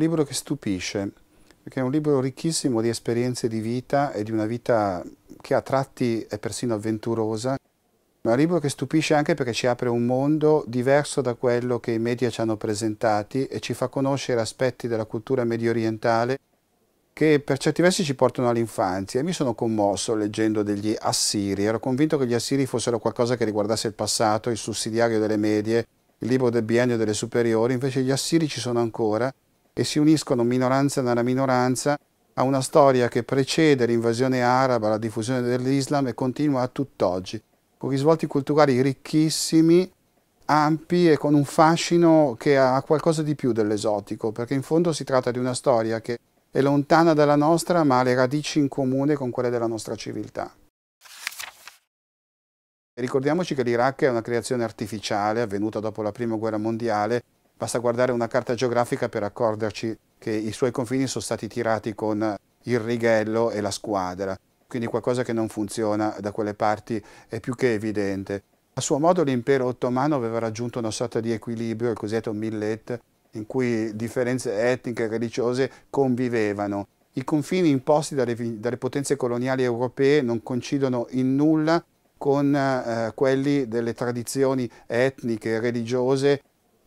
libro che stupisce, perché è un libro ricchissimo di esperienze di vita e di una vita che a tratti è persino avventurosa. È un libro che stupisce anche perché ci apre un mondo diverso da quello che i media ci hanno presentati e ci fa conoscere aspetti della cultura medio orientale che per certi versi ci portano all'infanzia. Mi sono commosso leggendo degli Assiri, ero convinto che gli Assiri fossero qualcosa che riguardasse il passato, il sussidiario delle medie, il libro del biennio delle superiori, invece gli Assiri ci sono ancora e si uniscono minoranza nella minoranza a una storia che precede l'invasione araba, la diffusione dell'Islam e continua a tutt'oggi, con risvolti culturali ricchissimi, ampi e con un fascino che ha qualcosa di più dell'esotico, perché in fondo si tratta di una storia che è lontana dalla nostra ma ha le radici in comune con quelle della nostra civiltà. Ricordiamoci che l'Iraq è una creazione artificiale avvenuta dopo la Prima Guerra Mondiale Basta guardare una carta geografica per accorgerci che i suoi confini sono stati tirati con il righello e la squadra. Quindi qualcosa che non funziona da quelle parti è più che evidente. A suo modo l'impero ottomano aveva raggiunto una sorta di equilibrio, il cosiddetto millet, in cui differenze etniche e religiose convivevano. I confini imposti dalle, dalle, potenze coloniali europee non coincidono in nulla con eh, quelli delle tradizioni etniche e religiose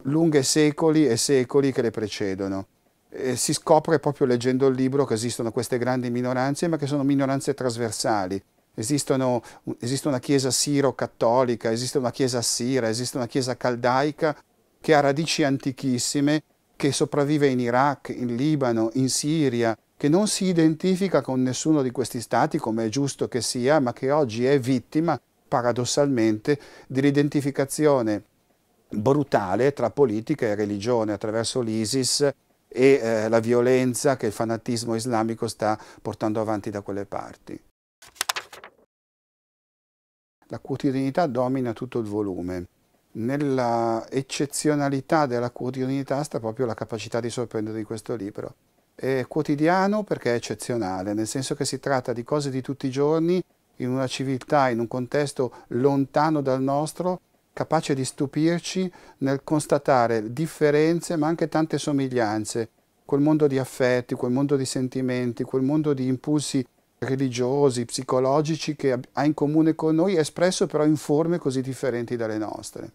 lunghe secoli e secoli che le precedono. E si scopre proprio leggendo il libro che esistono queste grandi minoranze, ma che sono minoranze trasversali. Esistono, esiste una chiesa siro-cattolica, esiste una chiesa sira, esiste una chiesa caldaica che ha radici antichissime, che sopravvive in Iraq, in Libano, in Siria, che non si identifica con nessuno di questi stati, come è giusto che sia, ma che oggi è vittima, paradossalmente, dell'identificazione brutale tra politica e religione attraverso l'ISIS e eh, la violenza che il fanatismo islamico sta portando avanti da quelle parti. La quotidianità domina tutto il volume. Nella eccezionalità della quotidianità sta proprio la capacità di sorprendere di questo libro. È quotidiano perché è eccezionale, nel senso che si tratta di cose di tutti i giorni in una civiltà, in un contesto lontano dal nostro, capace di stupirci nel constatare differenze ma anche tante somiglianze, quel mondo di affetti, quel mondo di sentimenti, quel mondo di impulsi religiosi, psicologici che ha in comune con noi, espresso però in forme così differenti dalle nostre.